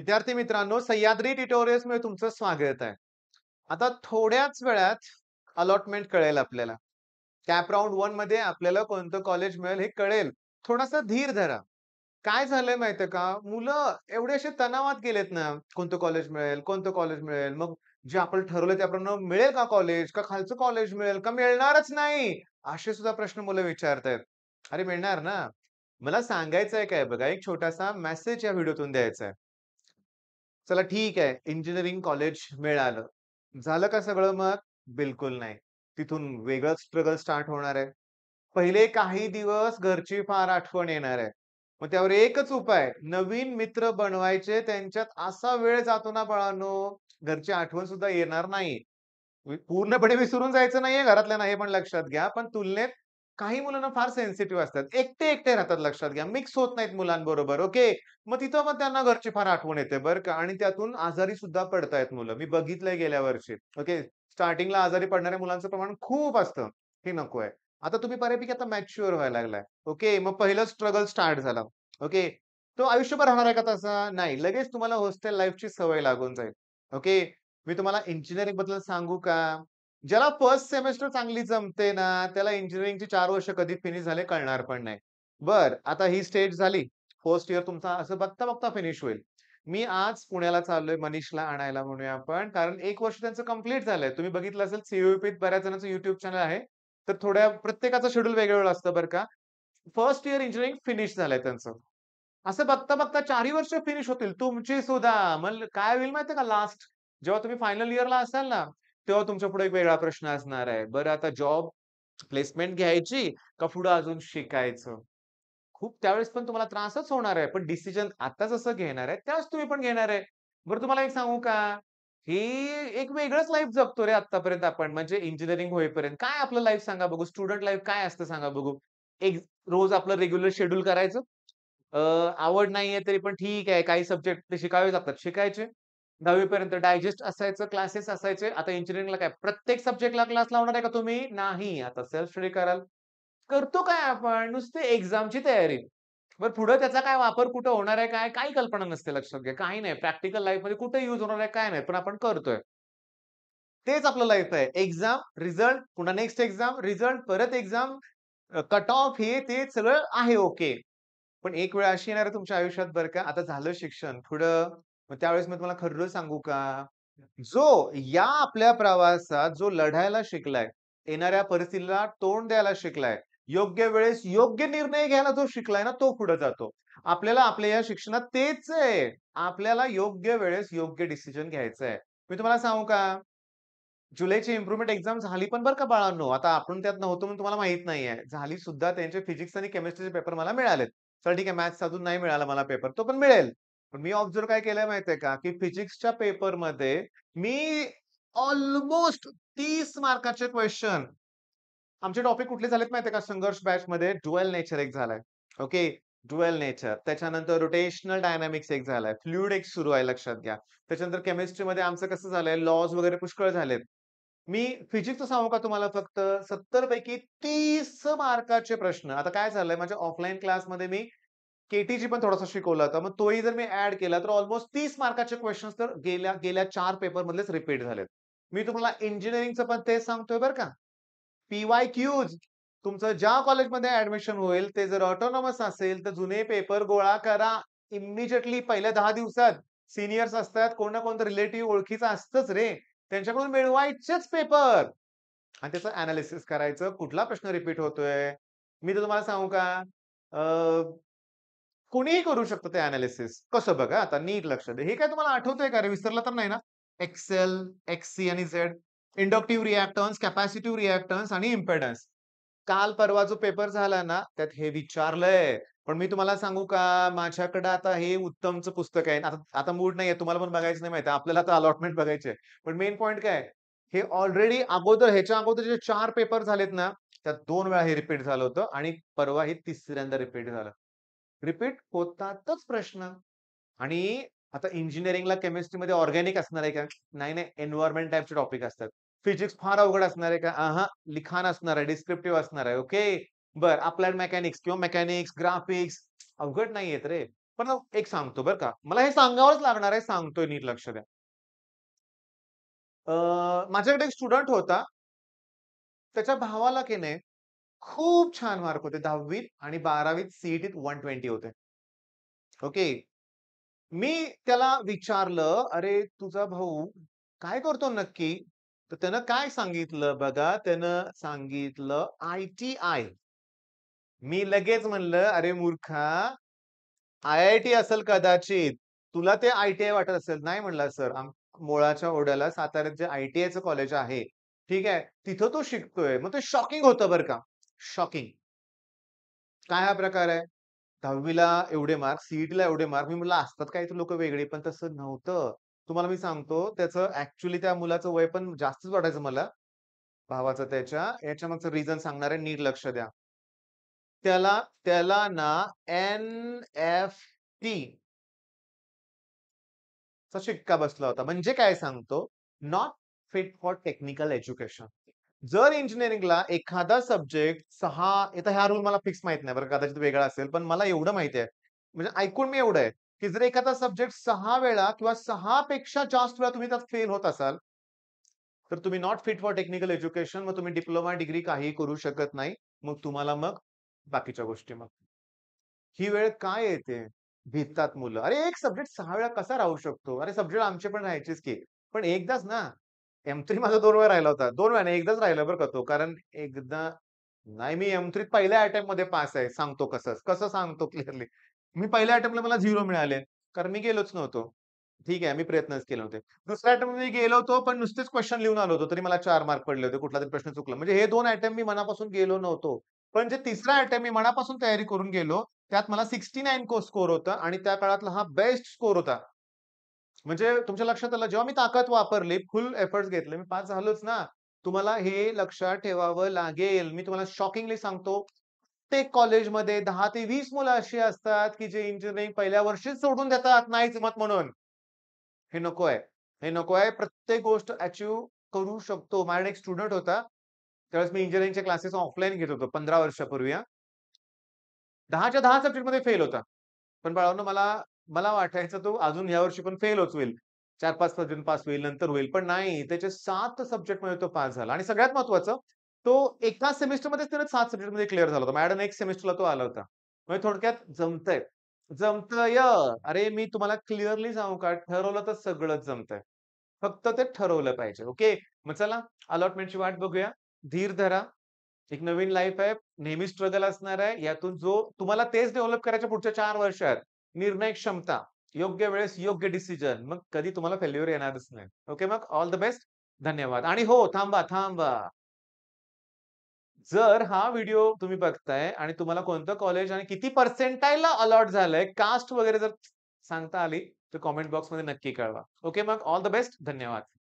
विद्यार्थी मित्रांनो सह्याद्री ट्युटोरियल्स मध्ये तुमचं स्वागत आहे आता थोड्याच वेळात अलॉटमेंट कळेल आपल्याला कॅप राऊंड वन मध्ये आपल्याला कोणतं कॉलेज मिळेल हे कळेल थोडासा धीर धरा काय झालंय माहिती का मुलं एवढे असे तणावात गेलेत ना कोणतं कॉलेज मिळेल कोणतं कॉलेज मिळेल मग जे आपण ठरवलं त्याप्रमाणे मिळेल का कॉलेज का खालचं कॉलेज मिळेल का मिळणारच नाही असे सुद्धा प्रश्न मुलं विचारतायत अरे मिळणार ना मला सांगायचं आहे काय बघा एक छोटासा मेसेज या व्हिडिओतून द्यायचा आहे चला ठीक आहे इंजिनिअरिंग कॉलेज मिळालं झालं का सगळं मग बिलकुल नाही तिथून वेगळं स्ट्रगल स्टार्ट होणार आहे पहिले काही दिवस घरची फार आठवण येणार आहे मग त्यावर एकच उपाय नवीन मित्र बनवायचे त्यांच्यात असा वेळ जातो ना बाळांनो घरची आठवण सुद्धा येणार नाही पूर्णपणे विसरून जायचं नाहीये घरातल्या नाही पण लक्षात घ्या पण तुलनेत काही मुलांना फार सेन्सिटिव्ह असतात एकटे एकटे राहतात लक्षात घ्या मिक्स होत नाहीत मुलांबरोबर ओके मग तिथं मग त्यांना घरची फार आठवण येते बरं का आणि त्यातून आजारी सुद्धा पडतायत मुलं मी बघितलंय गेल्या वर्षी ओके स्टार्टिंगला आजारी पडणाऱ्या मुलांचं प्रमाण खूप असतं हे नको आहे आता तुम्ही बऱ्यापैकी आता मॅच्युअर व्हायला लागलाय ओके मग पहिलं स्ट्रगल स्टार्ट झाला ओके तो आयुष्यभर राहणार आहे का तसा नाही लगेच तुम्हाला हॉस्टेल लाईफची सवय लागून जाईल ओके मी तुम्हाला इंजिनिअरिंग बद्दल सांगू का ज्याला फर्स्ट सेमेस्टर चांगली जमते ना त्याला इंजिनिअरिंगची चार वर्ष कधी फिनिश झाले कळणार पण नाही बर आता ही स्टेज झाली फर्स्ट इयर तुमचा असं बघता बघता फिनिश होईल मी आज पुण्याला चाललोय मनीषला आणायला म्हणूया आपण कारण एक वर्ष त्यांचं कम्प्लीट झालंय तुम्ही बघितलं असेल सीओपीत बऱ्याच जणांचं युट्यूब चॅनल आहे तर थोड्या प्रत्येकाचं शेड्यूल वेगवेगळं असतं बरं का फर्स्ट इयर इंजिनिअरिंग फिनिश झालंय त्यांचं असं बघता बघता चारही वर्ष फिनिश होतील तुमची सुद्धा मग काय होईल माहितीये का लास्ट जेव्हा तुम्ही फायनल इयरला असाल ना तेव्हा तुमच्या पुढे एक वेगळा प्रश्न असणार आहे बरं आता जॉब प्लेसमेंट घ्यायची का पुढं अजून शिकायचं खूप त्यावेळेस पण तुम्हाला त्रासच होणार आहे पण डिसिजन आता जसं घेणार आहे त्याच तुम्ही पण घेणार आहे बरं तुम्हाला एक सांगू का हे एक वेगळंच लाईफ जगतो रे आतापर्यंत आपण म्हणजे इंजिनिअरिंग होईपर्यंत काय आपलं लाईफ सांगा बघू स्टुडंट लाईफ काय असतं सांगा बघू एक रोज आपलं रेग्युलर शेड्यूल करायचं आवड नाहीये तरी पण ठीक आहे काही सब्जेक्ट ते शिकावे लागतात शिकायचे दहावीपर्यंत डायजेस्ट असायचं क्लासेस असायचे आता इंजिनिअरिंगला काय प्रत्येक सब्जेक्टला क्लास लावणार आहे का तुम्ही नाही आता सेल्फ स्टडी कराल करतो काय आपण नुसते एक्झामची तयारी बरं पुढे त्याचा काय वापर कुठं होणार आहे काय काही कल्पना नसते लक्षात घ्या काही नाही प्रॅक्टिकल लाईफमध्ये कुठे यूज होणार आहे काय नाही पण आपण करतोय तेच आपलं लाईफ आहे एक्झाम रिझल्ट पुन्हा नेक्स्ट एक्झाम रिझल्ट परत एक्झाम कट ऑफ हे ते सगळं आहे ओके पण एक वेळ अशी येणार आहे तुमच्या आयुष्यात बरं का आता झालं शिक्षण पुढं मग त्यावेळेस मी तुम्हाला खरं सांगू का जो या आपल्या प्रवासात जो लढायला शिकलाय येणाऱ्या परिस्थितीला तोंड द्यायला शिकलाय योग्य वेळेस योग्य निर्णय घ्यायला जो शिकलाय ना तो पुढे जातो आपल्याला आपल्या या शिक्षणात तेच आहे आपल्याला योग्य वेळेस योग्य डिसिजन घ्यायचं आहे मी तुम्हाला सांगू का जुलैची इम्प्रुव्हमेंट एक्झाम झाली पण बरं का बाळांनो आता आपण त्यात नव्हतो म्हणून तुम्हाला माहित नाहीये झाली सुद्धा त्यांचे फिजिक्स आणि केमिस्ट्रीचे पेपर मला मिळालेत सर ठीक आहे मॅथ्स अजून नाही मिळाला मला पेपर तो पण मिळेल पण मी ऑब्झर्व काय केलंय माहितीये का की फिजिक्सच्या पेपरमध्ये मी ऑलमोस्ट तीस मार्काचे क्वेश्चन आमचे टॉपिक कुठले झालेत माहितीये का संघर्ष बॅच मध्ये ड्युएल नेचर एक झालाय ओके ड्युएल नेचर त्याच्यानंतर रोटेशनल डायनामिक्स एक झालाय फ्लुइड एक सुरू आहे लक्षात घ्या त्याच्यानंतर केमिस्ट्रीमध्ये आमचं कसं झालंय लॉज वगैरे पुष्कळ झालेत मी फिजिक्सचं सांगू का तुम्हाला फक्त सत्तर पैकी तीस मार्काचे प्रश्न आता काय झालंय माझ्या ऑफलाईन क्लासमध्ये मी केटीजी पण थोडासा शिकवला होता मग तोही जर मी ऍड केला तर ऑलमोस्ट तीस मार्काचे क्वेश्चन्स तर गेल्या गेल्या चार पेपर मधलेच रिपीट झालेत मी तुम्हाला इंजिनिअरिंगचं पण तेच सांगतोय बरं का पीवाय क्यूज तुमचं ज्या कॉलेजमध्ये ऍडमिशन होईल ते जर ऑटोनॉमस असेल तर जुने पेपर गोळा करा इमिजिएटली पहिल्या दहा दिवसात सिनियर्स असतात कोण ना कोणतं रिलेटिव्ह ओळखीचं असतंच रे त्यांच्याकडून मिळवायचेच पेपर आणि त्याचं अनालिसिस करायचं कुठला प्रश्न रिपीट होतोय मी तर तुम्हाला सांगू का कुणीही करू शकतं ते अनालिसिस कसं बघा आता नीट लक्ष दे हे काय तुम्हाला आठवतंय का रे विसरला तर नाही ना एक्सेल एक्सी आणि Z inductive reactance capacitive reactance आणि इम्पेडन्स काल परवा जो पेपर झाला ना त्यात हे विचारलंय पण मी तुम्हाला सांगू का माझ्याकडे आता हे उत्तमचं पुस्तक आहे आता आता मूड नाहीये तुम्हाला पण बघायचं नाही माहिती आपल्याला आता अलॉटमेंट बघायचे पण मेन पॉईंट काय हे ऑलरेडी अगोदर ह्याच्या अगोदर जे चार पेपर झालेत ना त्यात दोन वेळा हे रिपीट झालं होतं आणि परवा हे तिसऱ्यांदा रिपीट झालं रिपीट होतातच प्रश्न आणि आता इंजिनिअरिंगला केमिस्ट्रीमध्ये ऑर्गॅनिक असणार आहे का नाही नाही एन्व्हायरमेंट टाईपचे टॉपिक असतात फिजिक्स फार अवघड असणार आहे का हा लिखाण असणार आहे डिस्क्रिप्टिव्ह असणार आहे ओके बर अप्लाइड मेकॅनिक्स किंवा मेकॅनिक्स ग्राफिक्स अवघड नाही येत रे पण एक सांगतो बरं का मला हे सांगावंच लागणार आहे सांगतोय नीट लक्ष द्या माझ्याकडे एक स्टुडंट होता त्याच्या भावाला की नाही खूप छान मार्क होते दहावीत आणि बारावीत सीईटीत वन ट्वेंटी होते ओके मी त्याला विचारलं अरे तुझा भाऊ काय करतो नक्की तर त्यानं काय सांगितलं बघा त्यानं सांगितलं आय टी आय मी लगेच म्हणलं अरे मूर्खा आय आय टी असेल कदाचित तुला ते आय टी आय वाटत असेल नाही म्हणला सर मुळाच्या ओढ्याला साताऱ्यात जे आय टी आयचं कॉलेज आहे ठीक आहे तिथं तो शिकतोय मग ते शॉकिंग होतं बरं का शॉकिंग काय हा प्रकार आहे दहावीला एवढे मार्क सीईटीला एवढे मार्क मी म्हटलं असतात काही लोक वेगळे पण तसं नव्हतं तुम्हाला मी सांगतो त्याचं ऍक्च्युली त्या मुलाचं वय पण जास्तच वाटायचं मला भावाचं त्याच्या याच्या मागचं रिझन सांगणार आहे नीट लक्ष द्या त्याला त्याला ना एन एफ टी चा शिक्का बसला होता म्हणजे काय सांगतो not fit for technical education जर इंजिनिअरिंगला एखादा सब्जेक्ट सहा आता ह्या रूल मला फिक्स माहित नाही बरं कदाचित वेगळा असेल पण मला एवढं माहिती आहे म्हणजे ऐकून मी एवढं आहे की जर एखादा सब्जेक्ट सहा वेळा किंवा सहा पेक्षा जास्त वेळा तुम्ही त्यात फेल होत असाल तर तुम्ही not fit for technical education मग तुम्ही डिप्लोमा डिग्री काही करू शकत नाही मग तुम्हाला मग बाकीच्या गोष्टी मग ही वेळ काय येते भीतात मुलं अरे एक सब्जेक्ट सहा वेळा कसा राहू शकतो अरे सब्जेक्ट आमचे पण राहायचेच की पण एकदाच ना एम थ्री माझा दोन वेळा राहिला होता दोन वेळा एकदाच राहिला बरं का तो कारण एकदा नाही मी एम थ्रीत पहिल्या अटेम्प्ट मध्ये पास आहे सांगतो कसं कसं सांगतो क्लिअरली मी पहिल्या अटेम्प्टला मला झिरो मिळाले कारण मी गेलोच नव्हतो ठीक आहे मी प्रयत्नच केले होते दुसऱ्या अटेम्प्ट मी गेलो होतो पण नुसतेच क्वेश्चन लिहून आलो होतो तरी मला चार मार्क पडले होते कुठला तरी प्रश्न चुकला म्हणजे हे दोन अटेम्प्ट मी मनापासून गेलो नव्हतो पण जे तिसरा अटेम्प मी मनापासून तयारी करून गेलो त्यात मला सिक्स्टी नाईन को स्कोर होता आणि त्या काळातला हा बेस्ट स्कोर होता म्हणजे तुमच्या लक्षात आलं जेव्हा मी ताकद वापरली फुल एफर्ट्स घेतले मी पास झालोच ना तुम्हाला हे लक्षात ठेवावं लागेल मी तुम्हाला शॉकिंगली सांगतो प्रत्येक कॉलेजमध्ये दहा ते वीस मुलं अशी असतात की जे इंजिनिअरिंग पहिल्या वर्षीच सोडून देतात नाहीच मत म्हणून हे नको आहे हे नको आहे प्रत्येक गोष्ट अचीव करू शकतो माझ्या एक स्टुडंट होता त्यावेळेस मी इंजिनिअरिंगचे क्लासेस ऑफलाईन घेत होतो पंधरा वर्षापूर्वी दहाच्या दहा सब्जेक्ट मध्ये फेल होता पण बाळांनो मला मला वाटायचं तो अजून वर्षी पण फेल होत होईल चार पाच दिन पास होईल नंतर होईल पण नाही त्याचे सात सब्जेक्ट मध्ये तो पास झाला आणि सगळ्यात महत्वाचं तो एका सेमिस्टरमध्ये त्याने सात सब्जेक्ट मध्ये क्लिअर झाला होता मॅडम एक सेमिस्टरला तो आला होता म्हणजे थोडक्यात जमतंय जमतंय अरे मी तुम्हाला क्लिअरली जाऊ का ठरवलं तर सगळंच जमतंय फक्त ते ठरवलं पाहिजे ओके मग चला अलॉटमेंटची वाट बघूया धीर धरा एक नवीन लाईफ आहे नेहमी स्ट्रगल असणार आहे यातून जो तुम्हाला तेच डेव्हलप करायच्या पुढच्या चार वर्षात निर्णय क्षमता योग्य वेळेस योग्य डिसिजन मग कधी तुम्हाला फेल्युअर येणारच नाही ओके मग ऑल द बेस्ट धन्यवाद आणि हो थांबा थांबा जर हा व्हिडिओ तुम्ही बघताय आणि तुम्हाला कोणतं कॉलेज आणि किती पर्सेंटाईलला अलॉट झालंय कास्ट वगैरे जर सांगता आली तर कॉमेंट बॉक्समध्ये नक्की कळवा ओके मग ऑल द बेस्ट धन्यवाद